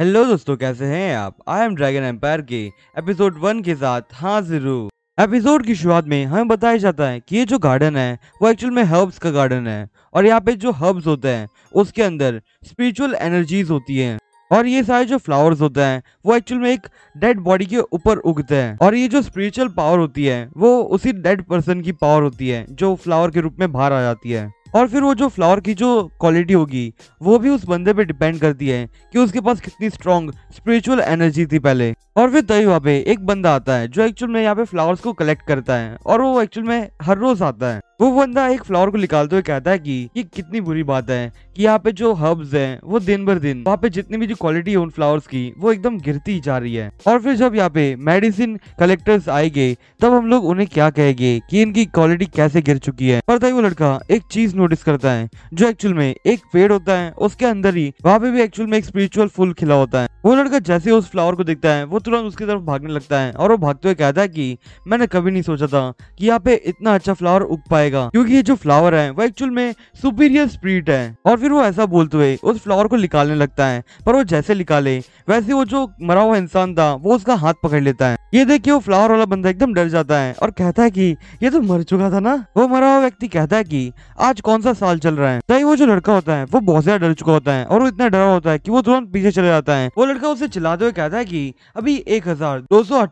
hello दोस्तों कैसे हैं आप आई एम ड्रैगन एम्पायर के एपिसोड वन के साथ हाजिर हूँ एपिसोड की शुरुआत में हमें बताया जाता है कि ये जो गार्डन है वो एक्चुअल में हर्ब्स का गार्डन है और यहाँ पे जो हर्ब्स होते हैं उसके अंदर स्पिरिचुअल एनर्जीज होती हैं और ये सारे जो फ्लावर्स होते हैं वो एक्चुअल में एक डेड बॉडी के ऊपर उगते हैं और ये जो स्पिरिचुअल पावर होती है वो उसी डेड पर्सन की पावर होती है जो फ्लावर के रूप में बाहर आ जाती है और फिर वो जो फ्लावर की जो क्वालिटी होगी वो भी उस बंदे पे डिपेंड करती है कि उसके पास कितनी स्ट्रॉन्ग स्पिरिचुअल एनर्जी थी पहले और फिर तय वहाँ पे एक बंदा आता है जो एक्चुअल में यहाँ पे फ्लावर्स को कलेक्ट करता है और वो एक्चुअल में हर रोज आता है वो बंदा एक फ्लावर को निकालते हुए कहता है कि ये कितनी बुरी बात है कि यहाँ पे जो हब्स हैं वो दिन भर दिन वहाँ पे जितनी भी जो क्वालिटी है उन फ्लावर्स की वो एकदम गिरती जा रही है और फिर जब यहाँ पे मेडिसिन कलेक्टर्स आएंगे तब हम लोग उन्हें क्या कहेंगे कि इनकी क्वालिटी कैसे गिर चुकी है पर वो लड़का एक चीज नोटिस करता है जो एक्चुअल में एक पेड़ होता है उसके अंदर ही वहाँ पे भी एक्चुअल में एक स्पिरिचुअल फूल खिला होता है वो लड़का जैसे उस फ्लावर को देखता है वो तुरंत उसकी तरफ भागने लगता है और वो भागते हुए कहता है की मैंने कभी नहीं सोचा था की यहाँ पे इतना अच्छा फ्लावर उग पाए जाएगा क्योंकि ये जो फ्लावर है वो एक्चुअल में सुपीरियर स्प्रीट है और फिर वो ऐसा बोलते हुए उस फ्लावर को निकालने लगता है पर वो जैसे निकाले वैसे वो जो मरा हुआ इंसान था वो उसका हाथ पकड़ लेता है ये देखिए वो फ्लावर वाला बंदा एकदम डर जाता है और कहता है कि ये तो मर चुका था ना वो मरा हुआ व्यक्ति कहता है कि आज कौन सा साल चल रहा है तभी तो वो जो लड़का होता है वो बहुत ज्यादा डर चुका होता है और वो इतना डरा होता है कि वो तुरंत पीछे चले जाता है वो लड़का उसे चलाते हुए कहता है कि अभी एक हजार दो सौ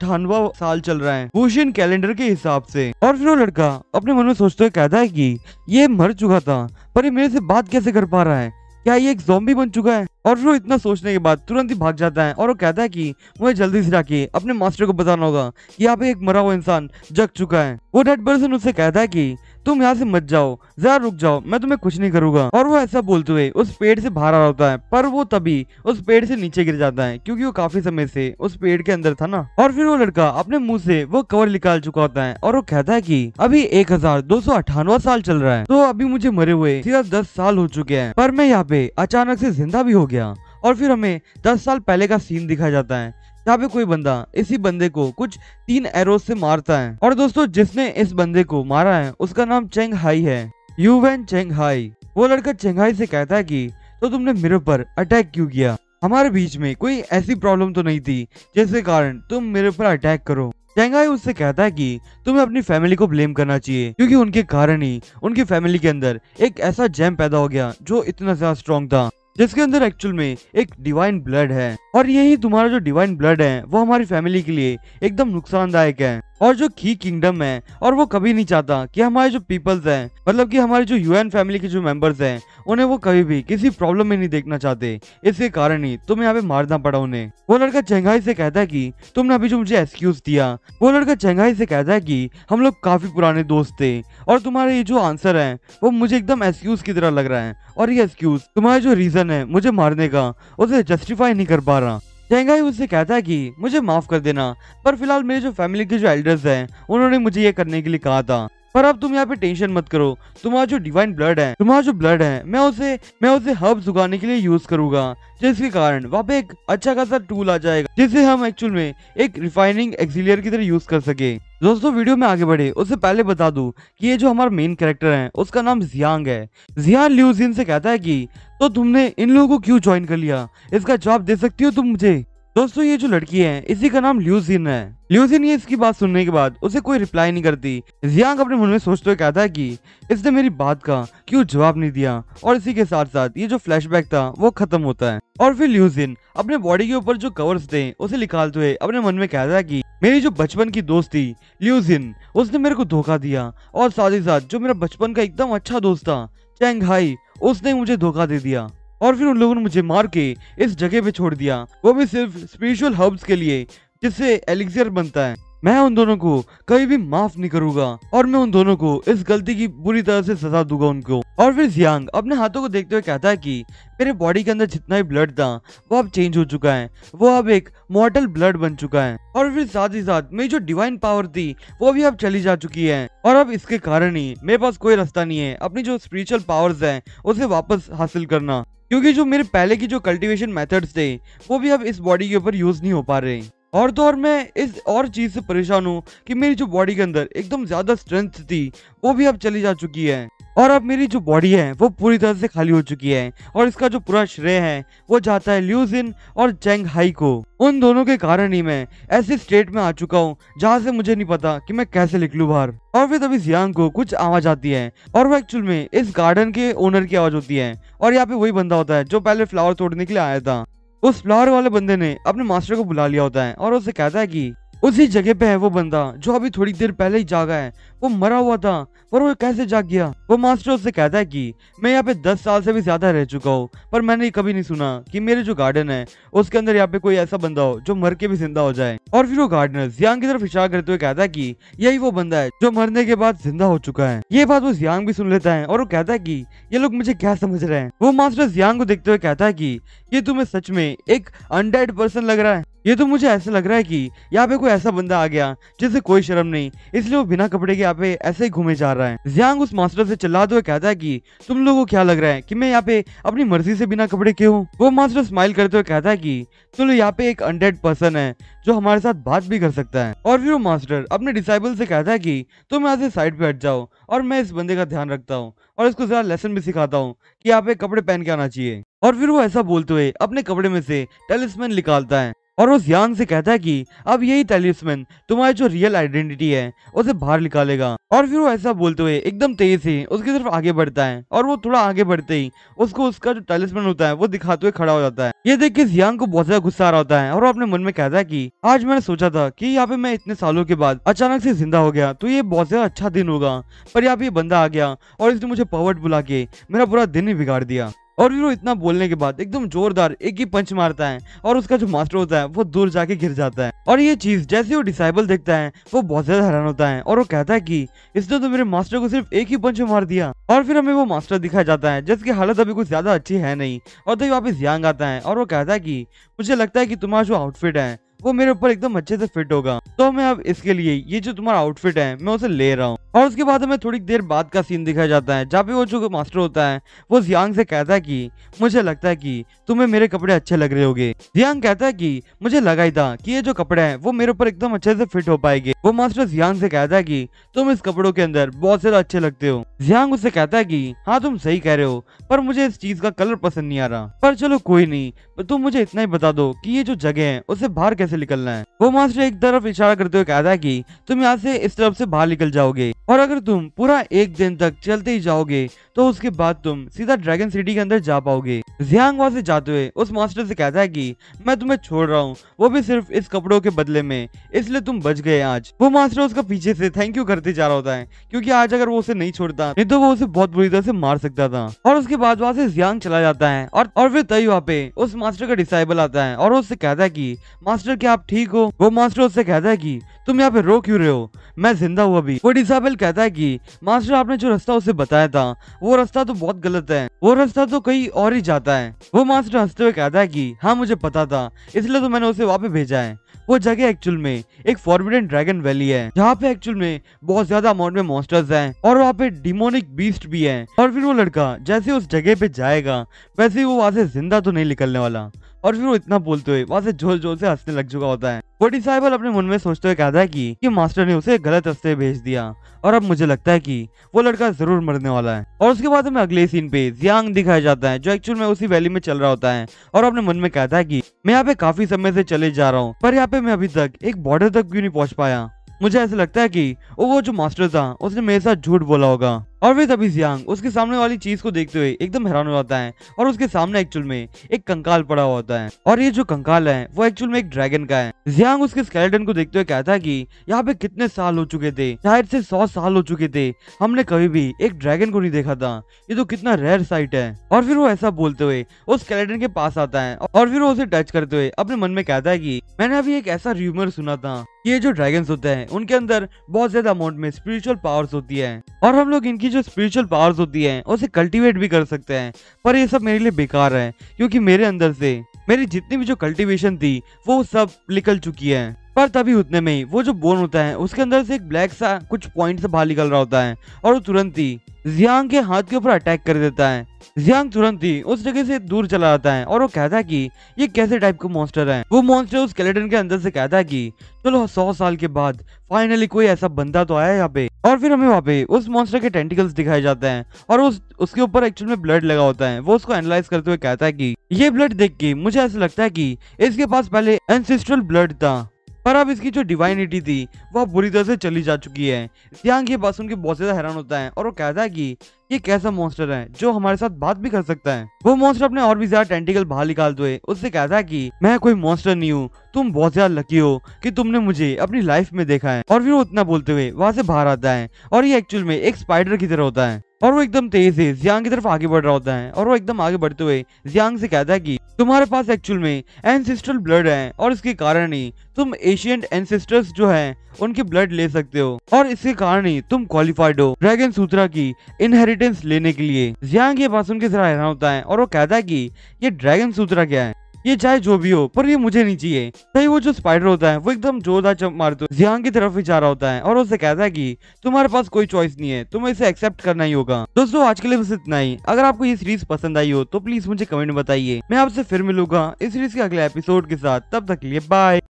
साल चल रहा है भूषण कैलेंडर के हिसाब से और फिर वो लड़का अपने मन में सोचता तो कहता है कि ये मर चुका था पर ये मेरे से बात कैसे कर पा रहा है क्या ये एक जॉम्बी बन चुका है और वो इतना सोचने के बाद तुरंत ही भाग जाता है और वो कहता है कि मुझे जल्दी से जाके अपने मास्टर को बताना होगा कि यहाँ पे एक मरा हुआ इंसान जग चुका है वो डेड पर्सन उससे कहता है कि तुम यहाँ से मत जाओ जरा रुक जाओ मैं तुम्हें कुछ नहीं करूंगा और वो ऐसा बोलते हुए उस पेड़ से बाहर आ रहा होता है पर वो तभी उस पेड़ से नीचे गिर जाता है क्योंकि वो काफी समय से उस पेड़ के अंदर था ना और फिर वो लड़का अपने मुंह से वो कवर निकाल चुका होता है और वो कहता है कि अभी एक साल चल रहा है तो अभी मुझे मरे हुए सीधा दस साल हो चुके हैं पर मैं यहाँ पे अचानक से जिंदा भी हो गया और फिर हमें दस साल पहले का सीन दिखाया जाता है जहाँ पे कोई बंदा इसी बंदे को कुछ तीन एरो से मारता है और दोस्तों जिसने इस बंदे को मारा है उसका नाम चेंग हाई है यू वैन चेंग हाई वो लड़का चेंगाई से कहता है कि तो तुमने मेरे पर अटैक क्यों किया हमारे बीच में कोई ऐसी प्रॉब्लम तो नहीं थी जिसके कारण तुम मेरे पर अटैक करो चेंगाई उससे कहता है कि तुम्हें अपनी फैमिली को ब्लेम करना चाहिए क्योंकि उनके कारण ही उनकी फैमिली के अंदर एक ऐसा जैम पैदा हो गया जो इतना ज्यादा स्ट्रॉन्ग था जिसके अंदर एक्चुअल में एक डिवाइन ब्लड है और यही तुम्हारा जो डिवाइन ब्लड है वो हमारी फैमिली के लिए एकदम नुकसानदायक है और जो की किंगडम है और वो कभी नहीं चाहता कि हमारे जो पीपल्स हैं मतलब कि हमारे जो यूएन फैमिली के जो मेंबर्स हैं उन्हें वो कभी भी किसी प्रॉब्लम में नहीं देखना चाहते इसके कारण ही तुम्हें यहाँ पे मारना पड़ा उन्हें वो लड़का चेंगाई से कहता है कि तुमने अभी जो मुझे एक्सक्यूज दिया वो लड़का चेंगाई से कहता है कि हम लोग काफी पुराने दोस्त थे और तुम्हारे ये जो आंसर है वो मुझे एकदम एक्सक्यूज की तरह लग रहा है और ये एक्सक्यूज तुम्हारा जो रीजन है मुझे मारने का उसे जस्टिफाई नहीं कर पा रहा चेंगाई उससे कहता है कि मुझे माफ कर देना पर फिलहाल मेरे जो फैमिली के जो एल्डर्स हैं उन्होंने मुझे ये करने के लिए कहा था पर अब तुम यहाँ पे टेंशन मत करो तुम्हारा जो डिवाइन ब्लड है तुम्हारा जो ब्लड है मैं उसे मैं उसे हर्ब उगाने के लिए यूज करूंगा जिसके कारण वहाँ पे एक अच्छा खासा टूल आ जाएगा जिसे हम एक्चुअल में एक रिफाइनिंग एक्सिलियर की तरह यूज कर सके दोस्तों वीडियो में आगे बढ़े उससे पहले बता दूं कि ये जो हमारा मेन कैरेक्टर है उसका नाम जियांग है जियांग ल्यूजिन से कहता है कि तो तुमने इन लोगों को क्यों ज्वाइन कर लिया इसका जवाब दे सकती हो तुम मुझे दोस्तों ये जो लड़की है इसी का नाम ल्यूसिन है ल्यूसिन ये इसकी बात सुनने के बाद उसे कोई रिप्लाई नहीं करती जियांग अपने मन में सोचते हुए कहता है कि इसने मेरी बात का क्यों जवाब नहीं दिया और इसी के साथ साथ ये जो फ्लैशबैक था वो खत्म होता है और फिर ल्यूसिन अपने बॉडी के ऊपर जो कवर्स थे उसे निकालते हुए अपने मन में कहता है की मेरी जो बचपन की दोस्त थी ल्यूसिन उसने मेरे को धोखा दिया और साथ ही साथ जो मेरा बचपन का एकदम अच्छा दोस्त था चैंग उसने मुझे धोखा दे दिया और फिर उन लोगों ने मुझे मार के इस जगह पे छोड़ दिया वो भी सिर्फ स्पिरिचुअल हर्ब्स के लिए जिससे एलिक्सर बनता है मैं उन दोनों को कभी भी माफ नहीं करूंगा और मैं उन दोनों को इस गलती की बुरी तरह से सजा दूंगा उनको और फिर जियांग अपने हाथों को देखते हुए कहता है कि मेरे बॉडी के अंदर जितना भी ब्लड था वो अब चेंज हो चुका है वो अब एक मॉडल ब्लड बन चुका है और फिर साथ ही साथ मेरी जो डिवाइन पावर थी वो भी अब चली जा चुकी है और अब इसके कारण ही मेरे पास कोई रास्ता नहीं है अपनी जो स्पिरिचुअल पावर्स है उसे वापस हासिल करना क्योंकि जो मेरे पहले की जो कल्टीवेशन मेथड्स थे वो भी अब इस बॉडी के ऊपर यूज़ नहीं हो पा रहे और तो और मैं इस और चीज़ से परेशान हूँ कि मेरी जो बॉडी के अंदर एकदम ज़्यादा स्ट्रेंथ थी वो भी अब चली जा चुकी है और अब मेरी जो बॉडी है वो पूरी तरह से खाली हो चुकी है और इसका जो पूरा श्रेय है वो जाता है ल्यूजिन और चेंग हाई को उन दोनों के कारण ही मैं ऐसे स्टेट में आ चुका हूँ जहाँ से मुझे नहीं पता कि मैं कैसे निकलू बाहर और फिर तभी जियांग को कुछ आवाज आती है और वो एक्चुअल में इस गार्डन के ओनर की आवाज होती है और यहाँ पे वही बंदा होता है जो पहले फ्लावर तोड़ने के लिए आया था उस फ्लावर वाले बंदे ने अपने मास्टर को बुला लिया होता है और उसे कहता है की उसी जगह पे है वो बंदा जो अभी थोड़ी देर पहले ही जागा है वो मरा हुआ था पर वो कैसे जाग गया वो मास्टर उससे कहता है कि मैं यहाँ पे दस साल से भी ज्यादा रह चुका हूँ पर मैंने कभी नहीं सुना कि मेरे जो गार्डन है उसके अंदर यहाँ पे कोई ऐसा बंदा हो जो मर के भी जिंदा हो जाए और फिर वो गार्डनर जियांग की तरफ इशारा करते हुए कहता है की यही वो बंदा है जो मरने के बाद जिंदा हो चुका है ये बात वो जियांग भी सुन लेता है और वो कहता है की ये लोग मुझे क्या समझ रहे हैं वो मास्टर जियांग को देखते हुए कहता है की ये तुम्हें सच में एक अनडेड पर्सन लग रहा है ये तो मुझे ऐसा लग रहा है कि यहाँ पे कोई ऐसा बंदा आ गया जिसे कोई शर्म नहीं इसलिए वो बिना कपड़े के यहाँ पे ऐसे ही घूमे जा रहा है जियांग उस मास्टर से चला दो तो कहता है कि तुम लोगों को क्या लग रहा है कि मैं यहाँ पे अपनी मर्जी से बिना कपड़े के हूँ वो मास्टर स्माइल करते हुए कहता है तुम लोग यहाँ पे एक अनडेड पर्सन है जो हमारे साथ बात भी कर सकता है और फिर वो मास्टर अपने डिसाइबल से कहता है की तुम यहाँ से साइड पे हट जाओ और मैं इस बंदे का ध्यान रखता हूँ और इसको जरा लेसन भी सिखाता हूँ की यहाँ पे कपड़े पहन के आना चाहिए और फिर वो ऐसा बोलते हुए अपने कपड़े में से टेलिसमैन निकालता है और वो ज्ञान से कहता है कि अब यही टेलिस्मैन तुम्हारी जो रियल आइडेंटिटी है उसे बाहर निकालेगा और फिर वो ऐसा बोलते हुए एकदम तेज से उसकी तरफ आगे बढ़ता है और वो थोड़ा आगे बढ़ते ही उसको उसका जो टेलिस्मैन होता है वो दिखाते हुए खड़ा हो जाता है ये देख के जियांग को बहुत ज्यादा गुस्सा आ रहा होता है और वो अपने मन में कहता है की आज मैंने सोचा था की यहाँ पे मैं इतने सालों के बाद अचानक से जिंदा हो गया तो ये बहुत ज्यादा अच्छा दिन होगा पर यहाँ पे बंदा आ गया और इसने मुझे पवट बुला के मेरा पूरा दिन ही बिगाड़ दिया और वीरो इतना बोलने के बाद एकदम जोरदार एक ही पंच मारता है और उसका जो मास्टर होता है वो दूर जाके गिर जाता है और ये चीज जैसे वो डिसाइबल देखता है वो बहुत ज्यादा हैरान होता है और वो कहता है कि इसने तो मेरे मास्टर को सिर्फ एक ही पंच मार दिया और फिर हमें वो मास्टर दिखाया जाता है जिसकी हालत अभी कुछ ज्यादा अच्छी है नहीं और तभी तो वापस यांग आता है और वो कहता है की मुझे लगता है की तुम्हारा जो आउटफिट है वो मेरे ऊपर एकदम अच्छे से फिट होगा तो मैं अब इसके लिए ये जो तुम्हारा आउटफिट है मैं उसे ले रहा हूँ और उसके बाद हमें थोड़ी देर बाद का सीन दिखाया जाता है जहाँ पे वो जो मास्टर होता है वो जियांग से कहता है कि मुझे लगता है कि तुम्हें मेरे कपड़े अच्छे लग रहे होगे जियांग कहता है कि मुझे लगा ही था कि ये जो कपड़े हैं वो मेरे ऊपर एकदम अच्छे से फिट हो पाएंगे वो मास्टर जियांग से कहता है कि तुम इस कपड़ों के अंदर बहुत ज्यादा अच्छे लगते हो जियांग उससे कहता है की हाँ तुम सही कह रहे हो पर मुझे इस चीज का कलर पसंद नहीं आ रहा पर चलो कोई नहीं तुम मुझे इतना ही बता दो की ये जो जगह है उसे बाहर कैसे से निकलना है वो मास्टर एक तरफ इशारा करते हुए कहता है कि तुम यहाँ से इस तरफ से बाहर निकल जाओगे और अगर तुम पूरा एक दिन तक चलते ही जाओगे तो उसके बाद तुम सीधा ड्रैगन सिटी के अंदर जा पाओगे जियांग वहाँ से जाते हुए उस मास्टर से कहता है कि मैं तुम्हें छोड़ रहा हूँ वो भी सिर्फ इस कपड़ों के बदले में इसलिए तुम बच गए आज वो मास्टर उसका पीछे से थैंक यू करते जा रहा होता है क्योंकि आज अगर वो उसे नहीं छोड़ता नहीं तो वो उसे बहुत बुरी तरह से मार सकता था और उसके बाद वहाँ से जियांग चला जाता है और और फिर तय वहाँ पे उस मास्टर का डिसाइबल आता है और उससे कहता है की मास्टर कि आप ठीक हो वो मास्टर उससे कहता है कि तुम यहाँ पे रो क्यों रहे हो मैं जिंदा हुआ भी वो डिसाबल कहता है कि मास्टर आपने जो रास्ता उसे बताया था वो रास्ता तो बहुत गलत है वो रास्ता तो कहीं और ही जाता है वो मास्टर हंसते हुए कहता है कि हाँ मुझे पता था इसलिए तो मैंने उसे पे भेजा है वो जगह एक्चुअल में एक फॉरबिडन ड्रैगन वैली है जहाँ पे एक्चुअल में बहुत ज्यादा अमाउंट में मॉन्स्टर्स हैं और वहाँ पे डिमोनिक बीस्ट भी है और फिर वो लड़का जैसे उस जगह पे जाएगा वैसे वो वहां से जिंदा तो नहीं निकलने वाला और फिर वो इतना बोलते हुए वहां से जोर जोर से हंसने लग चुका होता है वो डिसाइबल अपने मन में सोचते हुए कहता है कि, कि मास्टर ने उसे गलत रस्ते भेज दिया और अब मुझे लगता है कि वो लड़का जरूर मरने वाला है और उसके बाद हमें अगले सीन पे जियांग दिखाया जाता है जो एक्चुअल में उसी वैली में चल रहा होता है और अपने मन में कहता है की मैं यहाँ पे काफी समय से चले जा रहा हूँ पर यहाँ पे मैं अभी तक एक बॉर्डर तक क्यूँ नहीं पहुँच पाया मुझे ऐसा लगता है कि वो जो मास्टर था उसने मेरे साथ झूठ बोला होगा और वे तभी सियांग उसके सामने वाली चीज को देखते हुए एकदम हैरान हो जाता है और उसके सामने एक्चुअल में एक कंकाल पड़ा हुआ होता है और ये जो कंकाल है वो एक्चुअल में एक ड्रैगन का है जियांग उसके स्केलेटन को देखते हुए कहता है कि यहाँ पे कितने साल हो चुके थे शायद से सौ साल हो चुके थे हमने कभी भी एक ड्रैगन को नहीं देखा था ये तो कितना रेयर साइट है और फिर वो ऐसा बोलते हुए उस स्केलेटन के पास आता है और फिर वो उसे टच करते हुए अपने मन में कहता है की मैंने अभी एक ऐसा र्यूमर सुना था ये जो ड्रैगन्स होते हैं उनके अंदर बहुत ज्यादा अमाउंट में स्पिरिचुअल पावर्स होती है और हम लोग इनकी जो स्पिरिचुअल पावर्स होती है उसे कल्टीवेट भी कर सकते हैं पर ये सब मेरे लिए बेकार है क्योंकि मेरे अंदर से मेरी जितनी भी जो कल्टीवेशन थी वो सब निकल चुकी है पर तभी उतने में ही वो जो बोन होता है उसके अंदर से एक ब्लैक सा कुछ पॉइंट से बाहर निकल रहा होता है और वो तुरंत ही जियांग के हाथ के ऊपर अटैक कर देता है जियांग तुरंत ही उस जगह से दूर चला जाता है और वो कहता है कि ये कैसे टाइप का मॉन्स्टर है वो मॉन्स्टर उस स्केलेटन के अंदर से कहता है कि चलो सौ साल के बाद फाइनली कोई ऐसा बंदा तो आया यहाँ पे और फिर हमें वहाँ पे उस मॉन्स्टर के टेंटिकल्स दिखाए जाते हैं और उस उसके ऊपर एक्चुअल में ब्लड लगा होता है वो उसको एनालाइज करते हुए कहता है की ये ब्लड देख के मुझे ऐसा लगता है की इसके पास पहले एंसेस्ट्रल ब्लड था पर अब इसकी जो डिवाइनिटी थी वह बुरी तरह से चली जा चुकी है जियांग ये बात सुन के बहुत ज़्यादा हैरान होता है और वो कहता है कि ये कैसा मॉन्स्टर है जो हमारे साथ बात भी कर सकता है वो मॉन्स्टर अपने और भी ज्यादा टेंटिकल बाहर निकालते हुए उससे कहता है कि मैं कोई मॉन्स्टर नहीं हूँ तुम बहुत ज्यादा लकी हो कि तुमने मुझे अपनी लाइफ में देखा है और फिर वो उतना बोलते हुए वहाँ से बाहर आता है और ये एक्चुअल में एक स्पाइडर की तरह होता है और वो एकदम तेज से जियांग की तरफ आगे बढ़ रहा होता है और वो एकदम आगे बढ़ते हुए जियांग से कहता है कि तुम्हारे पास एक्चुअल में एनसेस्ट्रल ब्लड है और इसके कारण ही तुम एशियंट एनसेस्टर्स जो है उनके ब्लड ले सकते हो और इसके कारण ही तुम क्वालिफाइड हो ड्रैगन सूत्रा की इनहेरिट इनहेरिटेंस लेने के लिए जियांग के पास उनकी तरह हैरान होता है और वो कहता है कि ये ड्रैगन सूत्रा क्या है ये चाहे जो भी हो पर ये मुझे नहीं चाहिए तभी वो जो स्पाइडर होता है वो एकदम जोरदार चप मारते जियांग की तरफ ही जा रहा होता है और उसे कहता है कि तुम्हारे पास कोई चॉइस नहीं है तुम्हें इसे एक्सेप्ट करना ही होगा दोस्तों आज के लिए बस इतना ही अगर आपको ये सीरीज पसंद आई हो तो प्लीज मुझे कमेंट बताइए मैं आपसे फिर मिलूंगा इस सीरीज के अगले एपिसोड के साथ तब तक लिए बाय